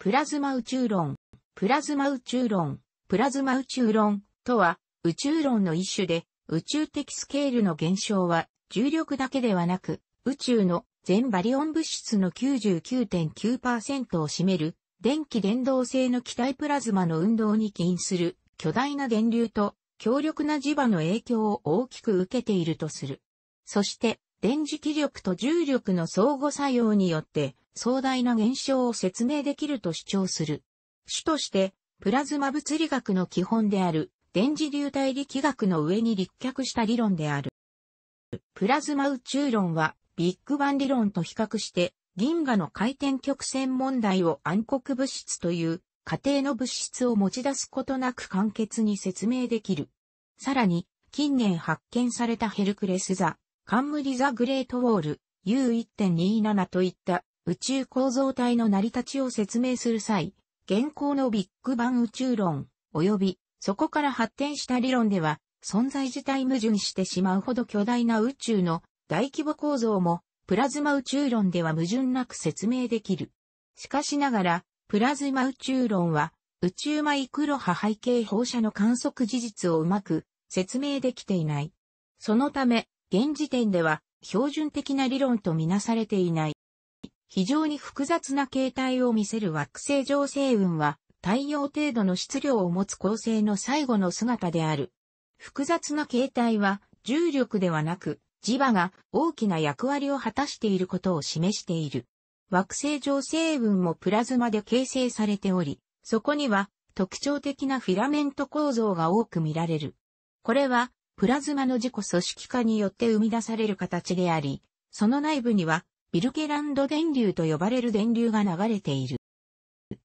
プラズマ宇宙論、プラズマ宇宙論、プラズマ宇宙論とは宇宙論の一種で宇宙的スケールの現象は重力だけではなく宇宙の全バリオン物質の99.9%を占める電気伝導性の気体プラズマの運動に起因する巨大な電流と強力な磁場の影響を大きく受けているとする。そして電磁気力と重力の相互作用によって壮大な現象を説明できると主張する。主として、プラズマ物理学の基本である、電磁流体力学の上に立脚した理論である。プラズマ宇宙論は、ビッグバン理論と比較して、銀河の回転曲線問題を暗黒物質という仮定の物質を持ち出すことなく簡潔に説明できる。さらに、近年発見されたヘルクレス座、カンムリザ・グレートウォール、U1.27 といった宇宙構造体の成り立ちを説明する際、現行のビッグバン宇宙論、及びそこから発展した理論では、存在自体矛盾してしまうほど巨大な宇宙の大規模構造も、プラズマ宇宙論では矛盾なく説明できる。しかしながら、プラズマ宇宙論は、宇宙マイクロ波背景放射の観測事実をうまく説明できていない。そのため、現時点では標準的な理論とみなされていない。非常に複雑な形態を見せる惑星上星雲は、太陽程度の質量を持つ恒星の最後の姿である。複雑な形態は、重力ではなく、磁場が大きな役割を果たしていることを示している。惑星上星雲もプラズマで形成されており、そこには特徴的なフィラメント構造が多く見られる。これはプラズマの自己組織化によって生み出される形であり、その内部にはビルケランド電流と呼ばれる電流が流れている。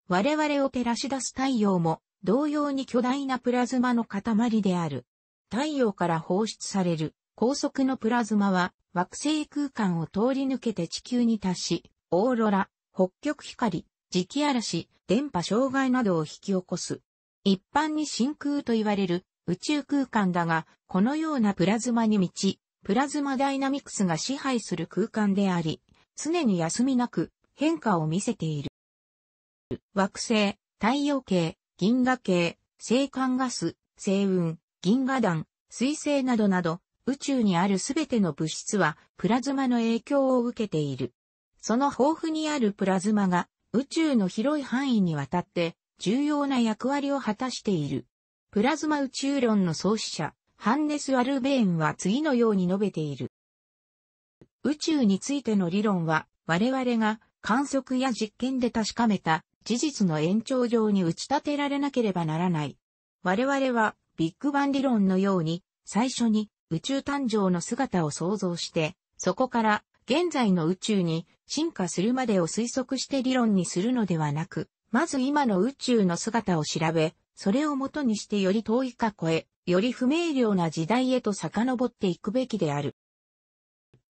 我々を照らし出す太陽も同様に巨大なプラズマの塊である。太陽から放出される高速のプラズマは惑星空間を通り抜けて地球に達し、オーロラ、北極光、磁気嵐、電波障害などを引き起こす。一般に真空と言われる宇宙空間だが、このようなプラズマに満ち、プラズマダイナミクスが支配する空間であり、常に休みなく変化を見せている。惑星、太陽系、銀河系、星間ガス、星雲、銀河団、水星などなど、宇宙にあるすべての物質はプラズマの影響を受けている。その豊富にあるプラズマが宇宙の広い範囲にわたって重要な役割を果たしている。プラズマ宇宙論の創始者、ハンネス・アルベーンは次のように述べている。宇宙についての理論は、我々が観測や実験で確かめた事実の延長上に打ち立てられなければならない。我々はビッグバン理論のように最初に宇宙誕生の姿を想像して、そこから現在の宇宙に進化するまでを推測して理論にするのではなく、まず今の宇宙の姿を調べ、それをもとにしてより遠い過去へ、より不明瞭な時代へと遡っていくべきである。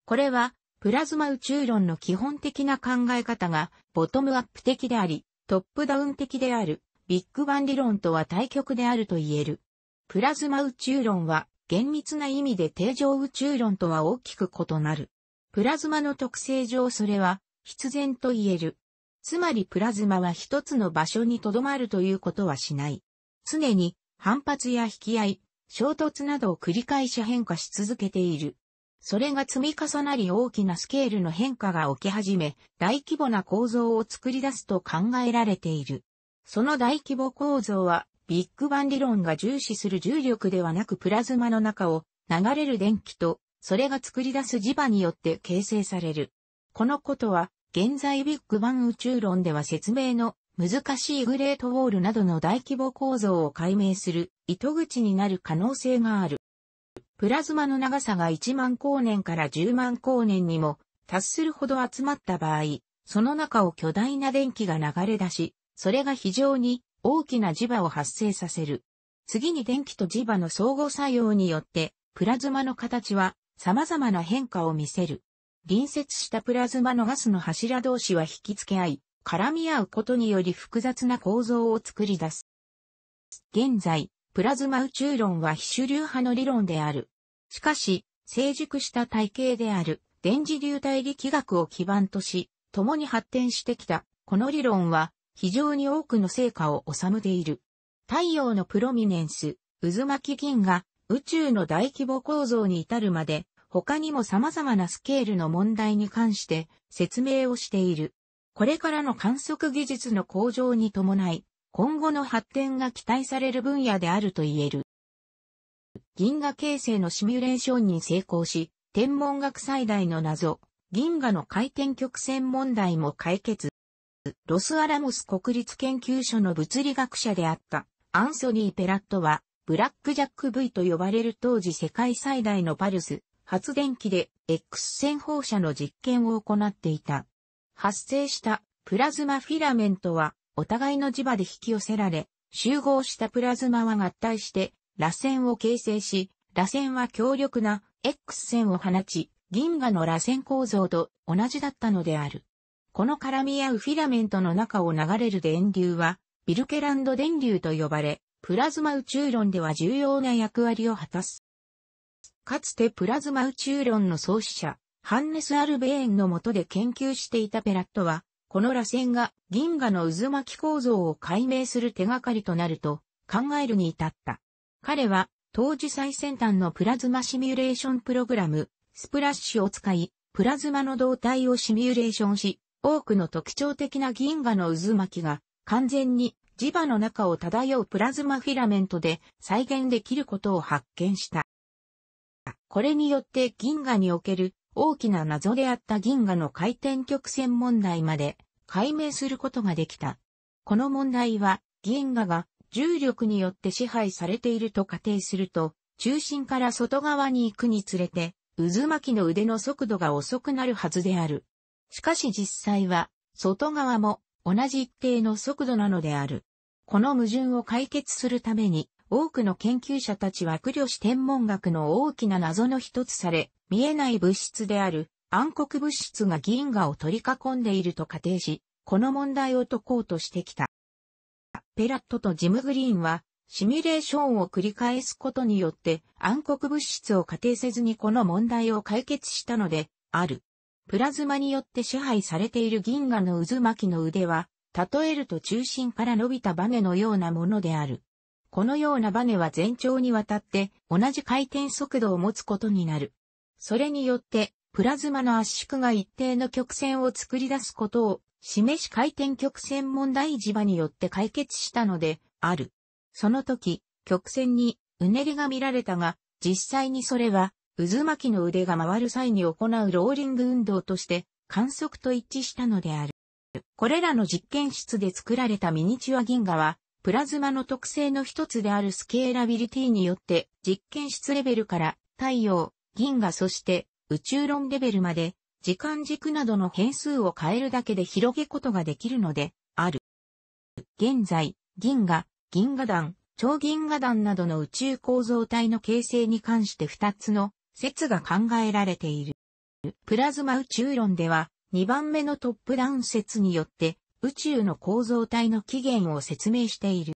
これは、プラズマ宇宙論の基本的な考え方が、ボトムアップ的であり、トップダウン的である、ビッグバン理論とは対極であると言える。プラズマ宇宙論は、厳密な意味で定常宇宙論とは大きく異なる。プラズマの特性上それは、必然と言える。つまりプラズマは一つの場所に留まるということはしない。常に反発や引き合い、衝突などを繰り返し変化し続けている。それが積み重なり大きなスケールの変化が起き始め、大規模な構造を作り出すと考えられている。その大規模構造は、ビッグバン理論が重視する重力ではなくプラズマの中を流れる電気と、それが作り出す磁場によって形成される。このことは、現在ビッグバン宇宙論では説明の難しいグレートウォールなどの大規模構造を解明する糸口になる可能性がある。プラズマの長さが1万光年から10万光年にも達するほど集まった場合、その中を巨大な電気が流れ出し、それが非常に大きな磁場を発生させる。次に電気と磁場の相互作用によって、プラズマの形は様々な変化を見せる。隣接したプラズマのガスの柱同士は引き付け合い、絡み合うことにより複雑な構造を作り出す。現在、プラズマ宇宙論は非主流派の理論である。しかし、成熟した体系である電磁流体力学を基盤とし、共に発展してきた、この理論は非常に多くの成果を収めている。太陽のプロミネンス、渦巻き銀河、宇宙の大規模構造に至るまで、他にも様々なスケールの問題に関して説明をしている。これからの観測技術の向上に伴い、今後の発展が期待される分野であると言える。銀河形成のシミュレーションに成功し、天文学最大の謎、銀河の回転曲線問題も解決。ロスアラモス国立研究所の物理学者であったアンソニー・ペラットは、ブラックジャック V と呼ばれる当時世界最大のパルス、発電機で X 線放射の実験を行っていた。発生したプラズマフィラメントはお互いの磁場で引き寄せられ、集合したプラズマは合体して、螺旋を形成し、螺旋は強力な X 線を放ち、銀河の螺旋構造と同じだったのである。この絡み合うフィラメントの中を流れる電流は、ビルケランド電流と呼ばれ、プラズマ宇宙論では重要な役割を果たす。かつてプラズマ宇宙論の創始者、ハンネス・アルベーンの下で研究していたペラットは、この螺旋が銀河の渦巻き構造を解明する手がかりとなると考えるに至った。彼は当時最先端のプラズマシミュレーションプログラム、スプラッシュを使い、プラズマの動体をシミュレーションし、多くの特徴的な銀河の渦巻きが完全に磁場の中を漂うプラズマフィラメントで再現できることを発見した。これによって銀河における大きな謎であった銀河の回転曲線問題まで解明することができた。この問題は銀河が重力によって支配されていると仮定すると、中心から外側に行くにつれて、渦巻きの腕の速度が遅くなるはずである。しかし実際は、外側も同じ一定の速度なのである。この矛盾を解決するために、多くの研究者たちは苦慮し天文学の大きな謎の一つされ、見えない物質である暗黒物質が銀河を取り囲んでいると仮定し、この問題を解こうとしてきた。ペラットとジム・グリーンは、シミュレーションを繰り返すことによって暗黒物質を仮定せずにこの問題を解決したので、ある。プラズマによって支配されている銀河の渦巻きの腕は、例えると中心から伸びたバネのようなものである。このようなバネは全長にわたって同じ回転速度を持つことになる。それによって、プラズマの圧縮が一定の曲線を作り出すことを示し回転曲線問題磁場によって解決したのである。その時、曲線にうねりが見られたが、実際にそれは渦巻きの腕が回る際に行うローリング運動として観測と一致したのである。これらの実験室で作られたミニチュア銀河はプラズマの特性の一つであるスケーラビリティによって実験室レベルから太陽、銀河そして宇宙論レベルまで時間軸などの変数を変えるだけで広げことができるのである。現在、銀河、銀河団、超銀河団などの宇宙構造体の形成に関して2つの説が考えられている。プラズマ宇宙論では2番目のトップダウン説によって宇宙の構造体の起源を説明している。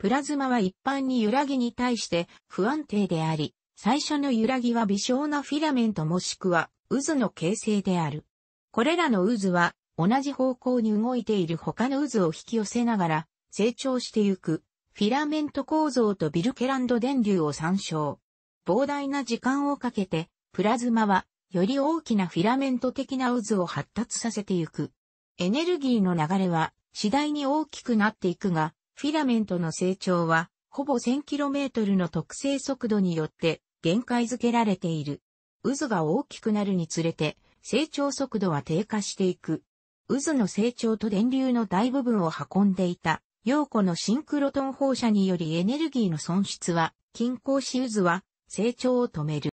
プラズマは一般に揺らぎに対して不安定であり、最初の揺らぎは微小なフィラメントもしくは渦の形成である。これらの渦は同じ方向に動いている他の渦を引き寄せながら成長してゆくフィラメント構造とビルケランド電流を参照。膨大な時間をかけてプラズマはより大きなフィラメント的な渦を発達させてゆく。エネルギーの流れは次第に大きくなっていくが、フィラメントの成長はほぼ 1000km の特性速度によって限界づけられている。渦が大きくなるにつれて成長速度は低下していく。渦の成長と電流の大部分を運んでいた、陽子のシンクロトン放射によりエネルギーの損失は、均衡し渦は成長を止める。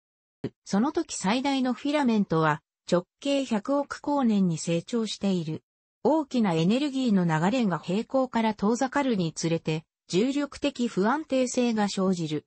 その時最大のフィラメントは直径100億光年に成長している。大きなエネルギーの流れが平行から遠ざかるにつれて、重力的不安定性が生じる。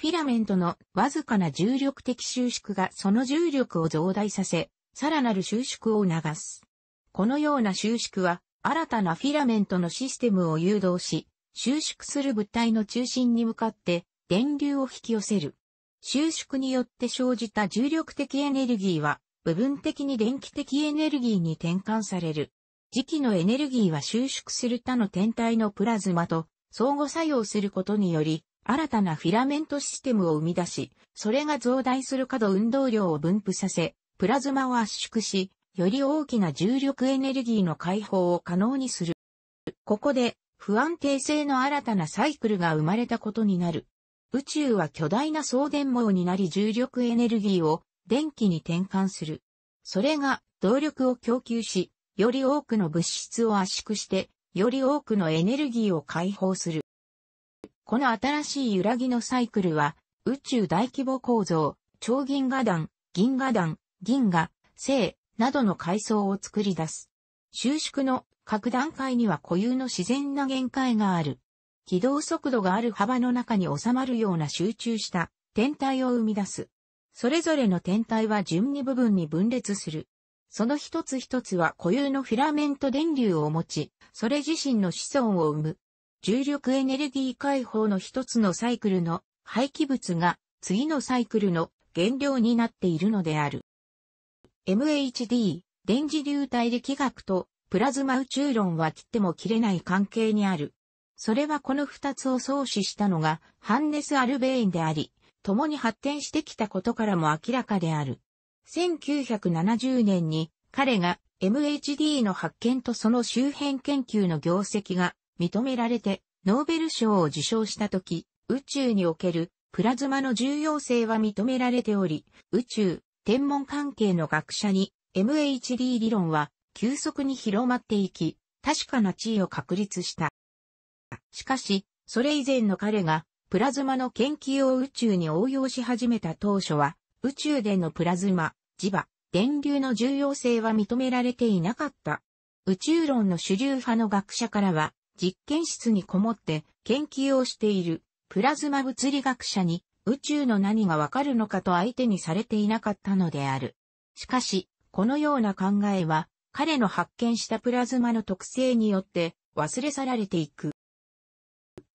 フィラメントのわずかな重力的収縮がその重力を増大させ、さらなる収縮を促す。このような収縮は、新たなフィラメントのシステムを誘導し、収縮する物体の中心に向かって電流を引き寄せる。収縮によって生じた重力的エネルギーは部分的に電気的エネルギーに転換される。磁気のエネルギーは収縮する他の天体のプラズマと相互作用することにより、新たなフィラメントシステムを生み出し、それが増大する可動運動量を分布させ、プラズマを圧縮し、より大きな重力エネルギーの解放を可能にする。ここで、不安定性の新たなサイクルが生まれたことになる。宇宙は巨大な送電網になり重力エネルギーを電気に転換する。それが動力を供給し、より多くの物質を圧縮して、より多くのエネルギーを解放する。この新しい揺らぎのサイクルは、宇宙大規模構造、超銀河団、銀河団、銀河、星などの階層を作り出す。収縮の各段階には固有の自然な限界がある。軌道速度がある幅の中に収まるような集中した天体を生み出す。それぞれの天体は順に部分に分裂する。その一つ一つは固有のフィラメント電流を持ち、それ自身の子孫を生む。重力エネルギー解放の一つのサイクルの廃棄物が次のサイクルの原料になっているのである。MHD、電磁流体力学とプラズマ宇宙論は切っても切れない関係にある。それはこの二つを創始したのがハンネス・アルベインであり、共に発展してきたことからも明らかである。1970年に彼が MHD の発見とその周辺研究の業績が認められてノーベル賞を受賞したとき、宇宙におけるプラズマの重要性は認められており、宇宙、天文関係の学者に MHD 理論は急速に広まっていき、確かな地位を確立した。しかし、それ以前の彼がプラズマの研究を宇宙に応用し始めた当初は、宇宙でのプラズマ、磁場、電流の重要性は認められていなかった。宇宙論の主流派の学者からは、実験室にこもって研究をしているプラズマ物理学者に宇宙の何がわかるのかと相手にされていなかったのである。しかし、このような考えは彼の発見したプラズマの特性によって忘れ去られていく。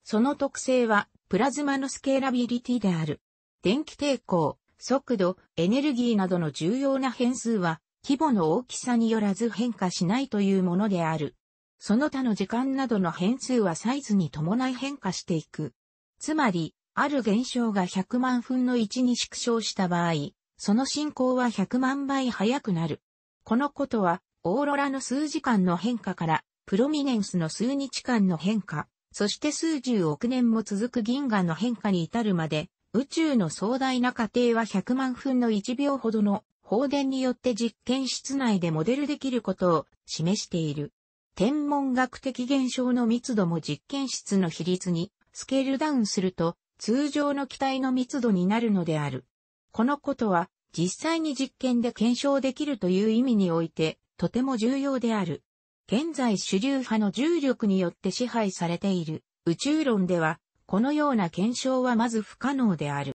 その特性はプラズマのスケーラビリティである。電気抵抗、速度、エネルギーなどの重要な変数は、規模の大きさによらず変化しないというものである。その他の時間などの変数はサイズに伴い変化していく。つまり、ある現象が100万分の1に縮小した場合、その進行は100万倍速くなる。このことは、オーロラの数時間の変化から、プロミネンスの数日間の変化、そして数十億年も続く銀河の変化に至るまで、宇宙の壮大な過程は100万分の1秒ほどの放電によって実験室内でモデルできることを示している。天文学的現象の密度も実験室の比率にスケールダウンすると通常の機体の密度になるのである。このことは実際に実験で検証できるという意味においてとても重要である。現在主流派の重力によって支配されている宇宙論では、このような検証はまず不可能である。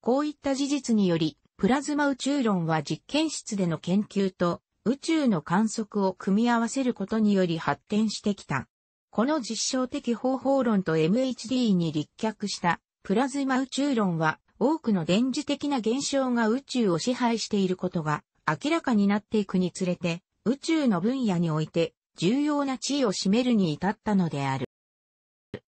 こういった事実により、プラズマ宇宙論は実験室での研究と宇宙の観測を組み合わせることにより発展してきた。この実証的方法論と MHD に立脚したプラズマ宇宙論は多くの電磁的な現象が宇宙を支配していることが明らかになっていくにつれて宇宙の分野において重要な地位を占めるに至ったのである。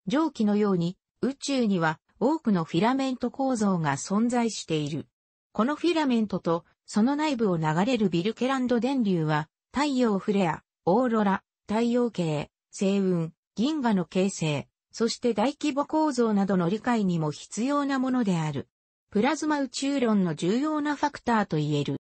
上記のように宇宙には多くのフィラメント構造が存在している。このフィラメントとその内部を流れるビルケランド電流は太陽フレア、オーロラ、太陽系、星雲、銀河の形成、そして大規模構造などの理解にも必要なものである。プラズマ宇宙論の重要なファクターと言える。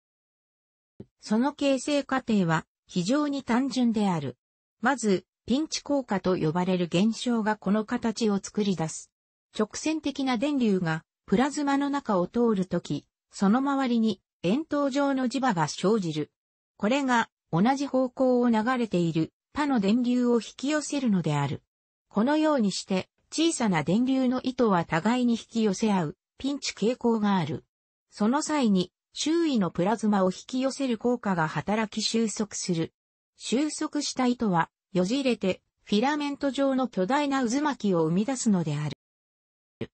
その形成過程は非常に単純である。まず、ピンチ効果と呼ばれる現象がこの形を作り出す。直線的な電流がプラズマの中を通るとき、その周りに円筒状の磁場が生じる。これが同じ方向を流れている他の電流を引き寄せるのである。このようにして小さな電流の糸は互いに引き寄せ合うピンチ傾向がある。その際に周囲のプラズマを引き寄せる効果が働き収束する。収束した糸は、よじれて、フィラメント状の巨大な渦巻きを生み出すのである。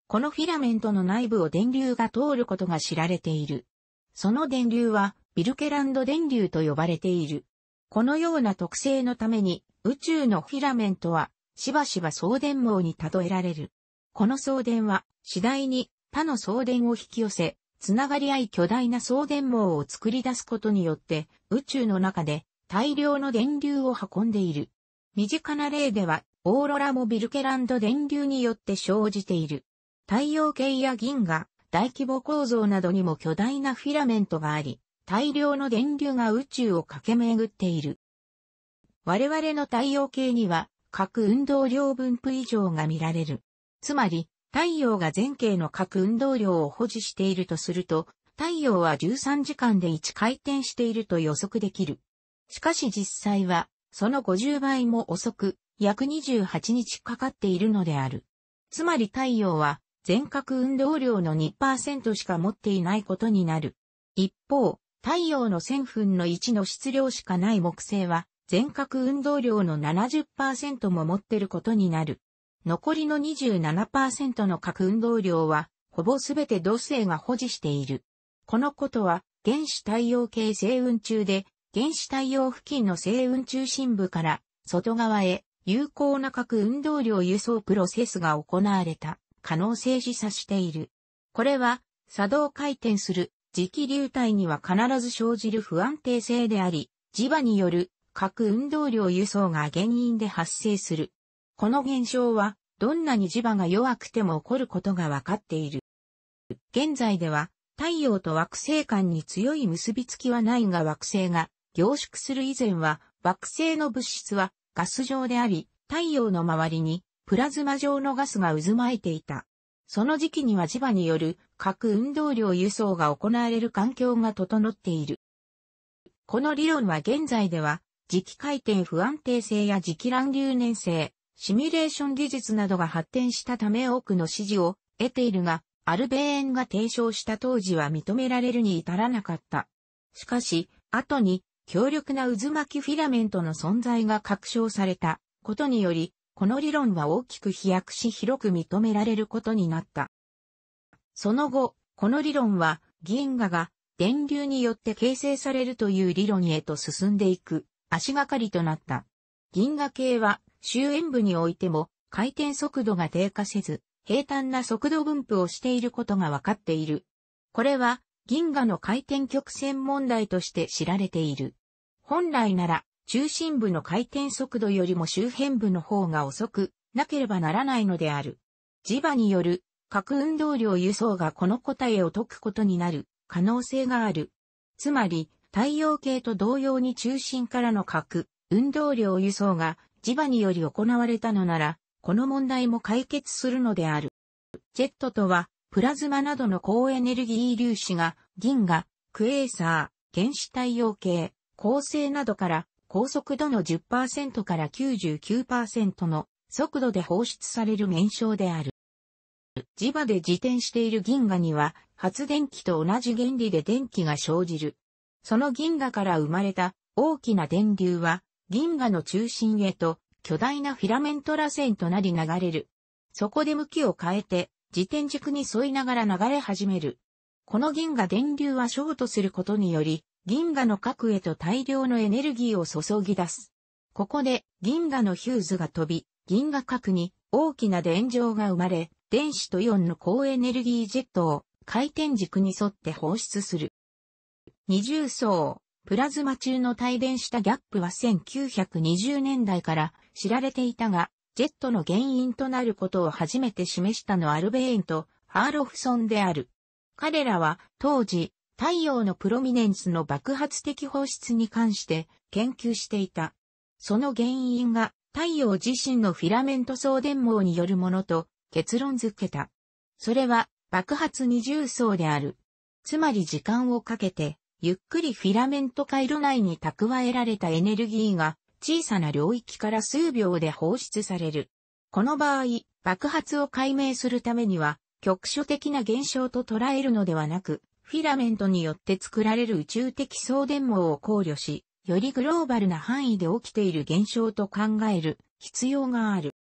このフィラメントの内部を電流が通ることが知られている。その電流は、ビルケランド電流と呼ばれている。このような特性のために、宇宙のフィラメントは、しばしば送電網に例えられる。この送電は、次第に他の送電を引き寄せ、つながり合い巨大な送電網を作り出すことによって、宇宙の中で大量の電流を運んでいる。身近な例では、オーロラもビルケランド電流によって生じている。太陽系や銀河、大規模構造などにも巨大なフィラメントがあり、大量の電流が宇宙を駆け巡っている。我々の太陽系には、各運動量分布以上が見られる。つまり、太陽が全景の各運動量を保持しているとすると、太陽は13時間で1回転していると予測できる。しかし実際は、その50倍も遅く、約28日かかっているのである。つまり太陽は、全角運動量の2%しか持っていないことになる。一方、太陽の1000分の1の質量しかない木星は、全角運動量の70%も持ってることになる。残りの27%の核運動量は、ほぼすべて同性が保持している。このことは、原子太陽系星雲中で、原子太陽付近の星雲中心部から、外側へ、有効な核運動量輸送プロセスが行われた、可能性示唆している。これは、作動回転する、磁気流体には必ず生じる不安定性であり、磁場による核運動量輸送が原因で発生するこの現象は、どんなに磁場が弱くても起こることがわかっている。現在では、太陽と惑星間に強い結びつきはないが惑星が凝縮する以前は、惑星の物質はガス状であり、太陽の周りにプラズマ状のガスが渦巻いていた。その時期には磁場による核運動量輸送が行われる環境が整っている。この理論は現在では、磁気回転不安定性や磁気乱流粘性、シミュレーション技術などが発展したため多くの支持を得ているが、アルベーンが提唱した当時は認められるに至らなかった。しかし、後に強力な渦巻きフィラメントの存在が確証されたことにより、この理論は大きく飛躍し広く認められることになった。その後、この理論は銀河が電流によって形成されるという理論へと進んでいく足がかりとなった。銀河系は終焉部においても回転速度が低下せず、平坦な速度分布をしていることが分かっている。これは銀河の回転曲線問題として知られている。本来なら中心部の回転速度よりも周辺部の方が遅くなければならないのである。磁場による核運動量輸送がこの答えを解くことになる可能性がある。つまり太陽系と同様に中心からの核運動量輸送が磁場により行われたのなら、この問題も解決するのである。ジェットとは、プラズマなどの高エネルギー粒子が、銀河、クエーサー、原子太陽系、恒星などから高速度の10%から99%の速度で放出される現象である。磁場で自転している銀河には発電機と同じ原理で電気が生じる。その銀河から生まれた大きな電流は銀河の中心へと巨大なフィラメント螺旋となり流れる。そこで向きを変えて自転軸に沿いながら流れ始める。この銀河電流はショートすることにより、銀河の核へと大量のエネルギーを注ぎ出す。ここで銀河のヒューズが飛び、銀河核に大きな電場が生まれ、電子とイオンの高エネルギージェットを回転軸に沿って放出する。二重層、プラズマ中の帯電したギャップは1920年代から知られていたが、ジェットの原因となることを初めて示したのアルベーンとハーロフソンである。彼らは当時、太陽のプロミネンスの爆発的放出に関して研究していた。その原因が太陽自身のフィラメント送電網によるものと結論づけた。それは爆発二重層である。つまり時間をかけてゆっくりフィラメント回路内に蓄えられたエネルギーが小さな領域から数秒で放出される。この場合、爆発を解明するためには局所的な現象と捉えるのではなく、フィラメントによって作られる宇宙的送電網を考慮し、よりグローバルな範囲で起きている現象と考える必要がある。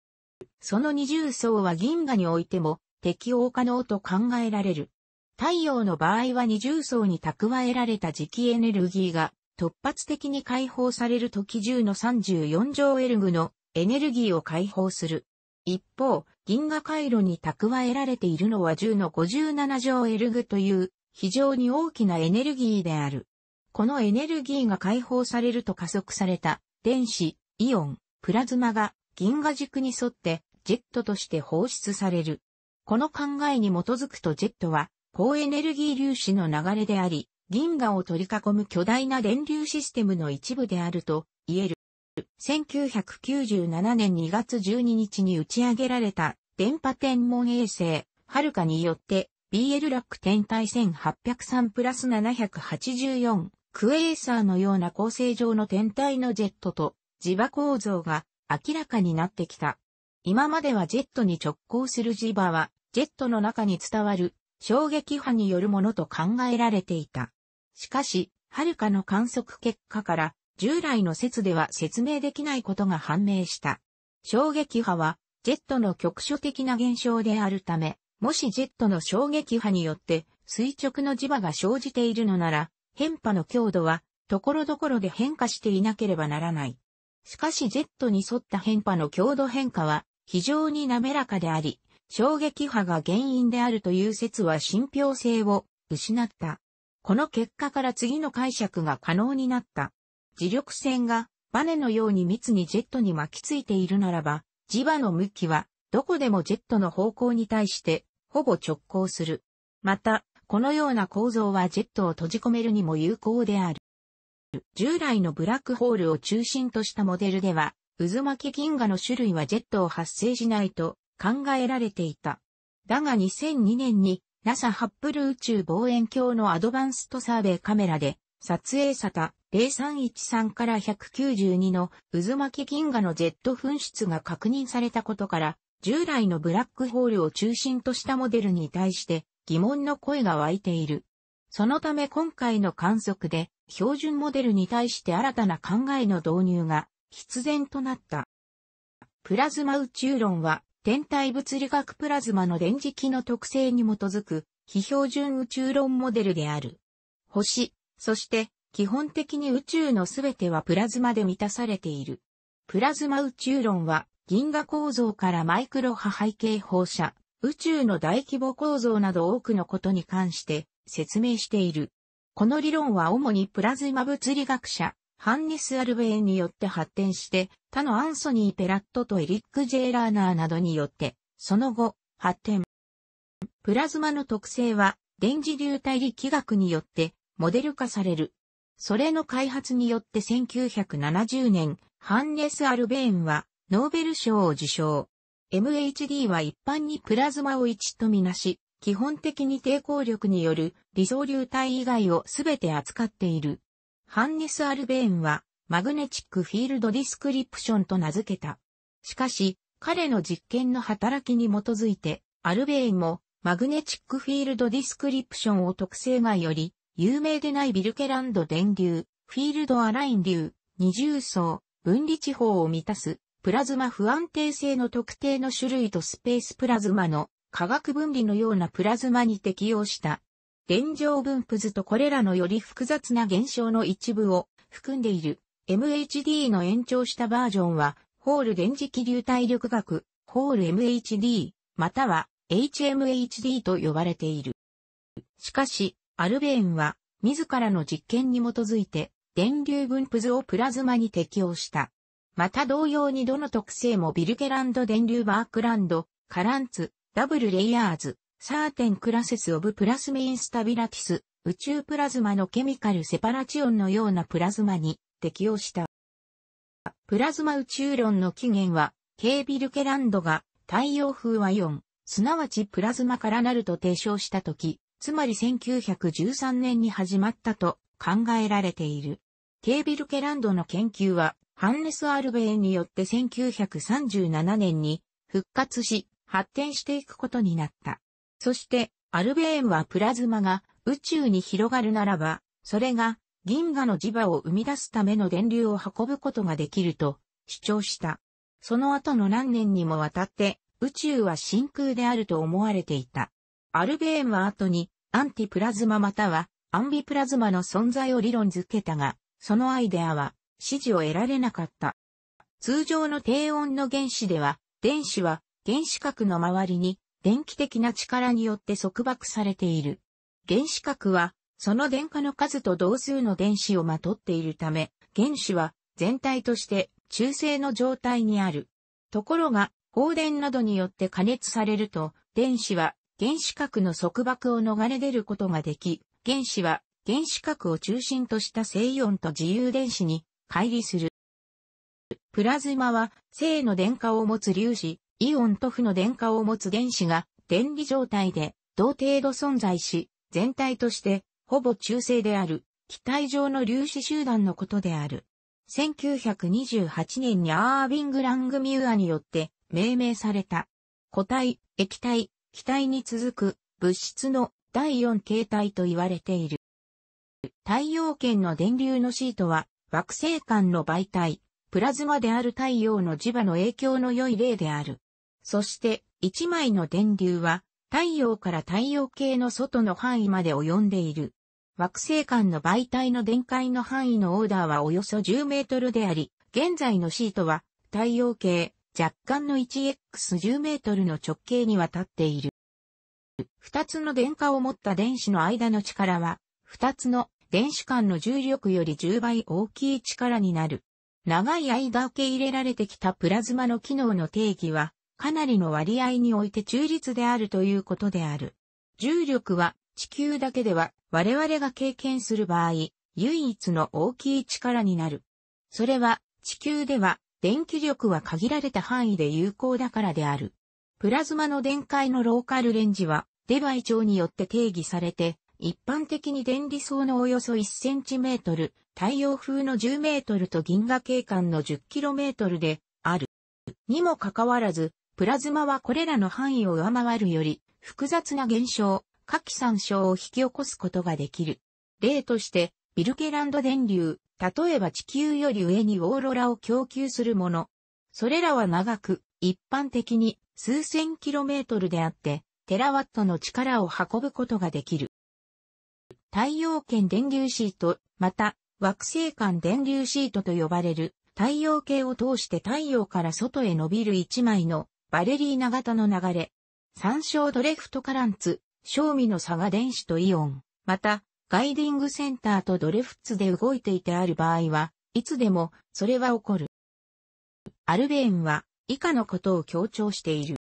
その二重層は銀河においても適応可能と考えられる。太陽の場合は二重層に蓄えられた磁気エネルギーが突発的に解放される時10の34乗エルグのエネルギーを解放する。一方、銀河回路に蓄えられているのは10の57乗エルグという非常に大きなエネルギーである。このエネルギーが解放されると加速された電子、イオン、プラズマが銀河軸に沿ってジェットとして放出される。この考えに基づくとジェットは高エネルギー粒子の流れであり、銀河を取り囲む巨大な電流システムの一部であると言える。1997年2月12日に打ち上げられた電波天文衛星、はるかによって BL ラック天体1803プラス784クエーサーのような構成上の天体のジェットと磁場構造が明らかになってきた。今まではジェットに直行する磁場はジェットの中に伝わる衝撃波によるものと考えられていた。しかし、はるかの観測結果から、従来の説では説明できないことが判明した。衝撃波は、ジェットの局所的な現象であるため、もしジェットの衝撃波によって垂直の磁場が生じているのなら、変波の強度は、ところどころで変化していなければならない。しかしジェットに沿った変波の強度変化は、非常に滑らかであり、衝撃波が原因であるという説は信憑性を失った。この結果から次の解釈が可能になった。磁力線がバネのように密にジェットに巻きついているならば、磁場の向きはどこでもジェットの方向に対してほぼ直行する。また、このような構造はジェットを閉じ込めるにも有効である。従来のブラックホールを中心としたモデルでは、渦巻き銀河の種類はジェットを発生しないと考えられていた。だが2002年に NASA ハップル宇宙望遠鏡のアドバンストサーベイカメラで撮影された0313から192の渦巻き銀河のジェット噴出が確認されたことから従来のブラックホールを中心としたモデルに対して疑問の声が湧いている。そのため今回の観測で標準モデルに対して新たな考えの導入が必然となった。プラズマ宇宙論は天体物理学プラズマの電磁気の特性に基づく、非標準宇宙論モデルである。星、そして、基本的に宇宙のすべてはプラズマで満たされている。プラズマ宇宙論は、銀河構造からマイクロ波背景放射、宇宙の大規模構造など多くのことに関して説明している。この理論は主にプラズマ物理学者、ハンネス・アルベーンによって発展して、他のアンソニー・ペラットとエリック・ジェイラーナーなどによって、その後、発展。プラズマの特性は、電磁流体力学によって、モデル化される。それの開発によって1970年、ハンネス・アルベーンは、ノーベル賞を受賞。MHD は一般にプラズマを1とみなし、基本的に抵抗力による理想流体以外をすべて扱っている。ハンネス・アルベーンは、マグネチックフィールドディスクリプションと名付けた。しかし、彼の実験の働きに基づいて、アルベーンも、マグネチックフィールドディスクリプションを特性外より、有名でないビルケランド電流、フィールドアライン流、二重層、分離地方を満たす、プラズマ不安定性の特定の種類とスペースプラズマの化学分離のようなプラズマに適用した現状分布図とこれらのより複雑な現象の一部を含んでいる MHD の延長したバージョンは、ホール電磁気流体力学、ホール MHD、または HMHD と呼ばれている。しかし、アルベーンは、自らの実験に基づいて、電流分布図をプラズマに適用した。また同様にどの特性もビルケランド電流バークランド、カランツ、ダブルレイヤーズ、サーテンクラセスオブプラスメインスタビラティス、宇宙プラズマのケミカルセパラチオンのようなプラズマに適応した。プラズマ宇宙論の起源は、ケービルケランドが太陽風はイすなわちプラズマからなると提唱したとき、つまり1913年に始まったと考えられている。ケービルケランドの研究は、ハンネス・アルベイによって1937年に復活し、発展していくことになった。そして、アルベーンはプラズマが宇宙に広がるならば、それが銀河の磁場を生み出すための電流を運ぶことができると主張した。その後の何年にもわたって宇宙は真空であると思われていた。アルベーンは後にアンティプラズマまたはアンビプラズマの存在を理論づけたが、そのアイデアは支持を得られなかった。通常の低温の原子では、電子は原子核の周りに電気的な力によって束縛されている。原子核は、その電荷の数と同数の電子をまとっているため、原子は全体として中性の状態にある。ところが、放電などによって加熱されると、電子は原子核の束縛を逃れ出ることができ、原子は原子核を中心とした正イオンと自由電子に乖離する。プラズマは正の電荷を持つ粒子、イオンと負の電荷を持つ原子が電離状態で同程度存在し、全体としてほぼ中性である気体上の粒子集団のことである。1928年にアービング・ラングミュアによって命名された。固体、液体、気体に続く物質の第四形態と言われている。太陽圏の電流のシートは惑星間の媒体、プラズマである太陽の磁場の影響の良い例である。そして、一枚の電流は、太陽から太陽系の外の範囲まで及んでいる。惑星間の媒体の電解の範囲のオーダーはおよそ10メートルであり、現在のシートは、太陽系、若干の 1x10 メートルの直径にわたっている。二つの電荷を持った電子の間の力は、二つの電子間の重力より10倍大きい力になる。長い間受け入れられてきたプラズマの機能の定義は、かなりの割合において中立であるということである。重力は地球だけでは我々が経験する場合、唯一の大きい力になる。それは地球では電気力は限られた範囲で有効だからである。プラズマの電解のローカルレンジはデバイ長によって定義されて、一般的に電離層のおよそ1センチメートル、太陽風の10メートルと銀河景観の10キロメートルである。にもかかわらず、プラズマはこれらの範囲を上回るより、複雑な現象、下記参照を引き起こすことができる。例として、ビルケランド電流、例えば地球より上にオーロラを供給するもの。それらは長く、一般的に数千キロメートルであって、テラワットの力を運ぶことができる。太陽圏電流シート、また惑星間電流シートと呼ばれる太陽系を通して太陽から外へ伸びる一枚のバレリーナ型の流れ、参照ドレフトカランツ、賞味の差が電子とイオン、また、ガイディングセンターとドレフツで動いていてある場合は、いつでも、それは起こる。アルベーンは、以下のことを強調している。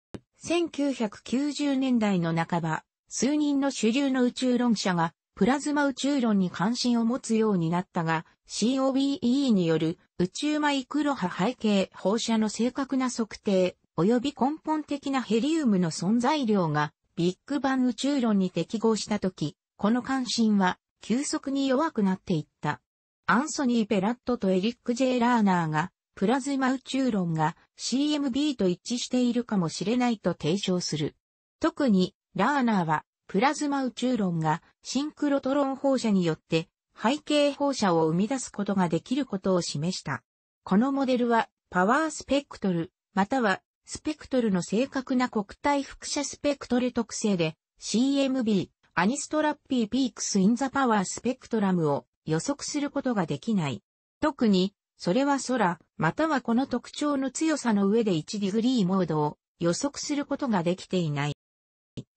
1990年代の半ば、数人の主流の宇宙論者が、プラズマ宇宙論に関心を持つようになったが、COBE による宇宙マイクロ波背景放射の正確な測定、及び根本的なヘリウムの存在量がビッグバン宇宙論に適合したとき、この関心は急速に弱くなっていった。アンソニー・ペラットとエリック・ジェイ・ラーナーが、プラズマ宇宙論が CMB と一致しているかもしれないと提唱する。特に、ラーナーは、プラズマ宇宙論がシンクロトロン放射によって背景放射を生み出すことができることを示した。このモデルは、パワースペクトル、またはスペクトルの正確な国体複写スペクトル特性で CMB アニストラッピーピークスインザパワースペクトラムを予測することができない。特に、それは空、またはこの特徴の強さの上で1ディグリーモードを予測することができていない。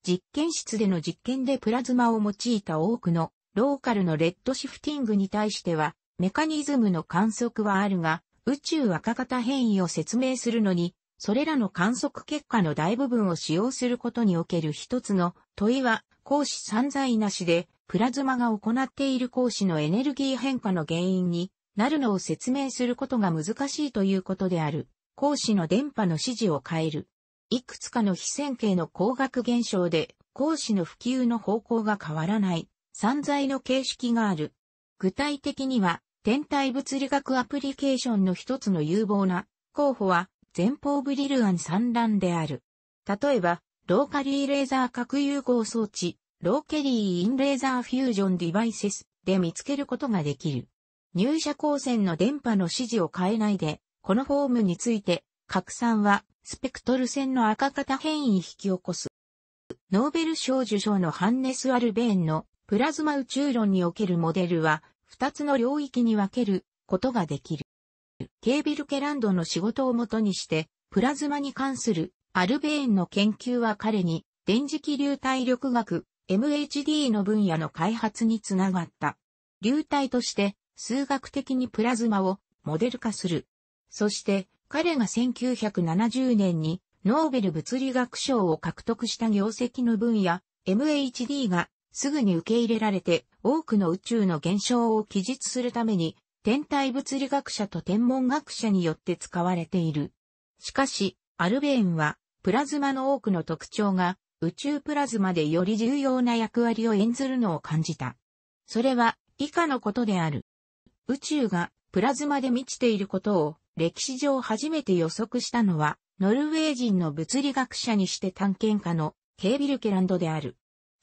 実験室での実験でプラズマを用いた多くのローカルのレッドシフティングに対しては、メカニズムの観測はあるが、宇宙赤型変異を説明するのにそれらの観測結果の大部分を使用することにおける一つの問いは、光子散在なしで、プラズマが行っている光子のエネルギー変化の原因になるのを説明することが難しいということである。光子の電波の指示を変える。いくつかの非線形の光学現象で、光子の普及の方向が変わらない、散在の形式がある。具体的には、天体物理学アプリケーションの一つの有望な候補は、前方ブリル案散乱である。例えば、ローカリーレーザー核融合装置、ローケリーインレーザーフュージョンディバイセスで見つけることができる。入射光線の電波の指示を変えないで、このフォームについて、拡散はスペクトル線の赤型変異引き起こす。ノーベル賞受賞のハンネス・アルベーンのプラズマ宇宙論におけるモデルは、二つの領域に分けることができる。ケービルケランドの仕事をもとにして、プラズマに関するアルベーンの研究は彼に電磁気流体力学 MHD の分野の開発につながった。流体として数学的にプラズマをモデル化する。そして彼が1970年にノーベル物理学賞を獲得した業績の分野 MHD がすぐに受け入れられて多くの宇宙の現象を記述するために天体物理学者と天文学者によって使われている。しかし、アルベーンは、プラズマの多くの特徴が、宇宙プラズマでより重要な役割を演ずるのを感じた。それは、以下のことである。宇宙がプラズマで満ちていることを歴史上初めて予測したのは、ノルウェー人の物理学者にして探検家のケービルケランドである。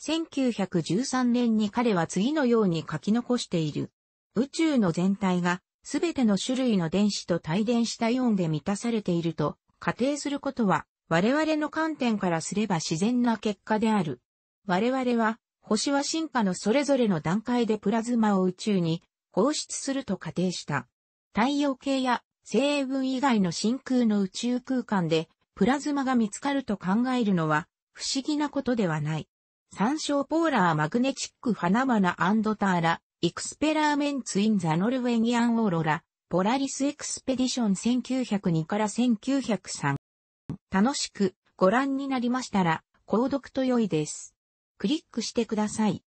1913年に彼は次のように書き残している。宇宙の全体がすべての種類の電子と帯電したイオンで満たされていると仮定することは我々の観点からすれば自然な結果である。我々は星は進化のそれぞれの段階でプラズマを宇宙に放出すると仮定した。太陽系や星雲以外の真空の宇宙空間でプラズマが見つかると考えるのは不思議なことではない。参照ポーラーマグネチックファナマナターラエクスペラーメンツ・イン・ザ・ノルウェギアン・オーロラ、ポラリス・エクスペディション1902から1903。楽しくご覧になりましたら、購読と良いです。クリックしてください。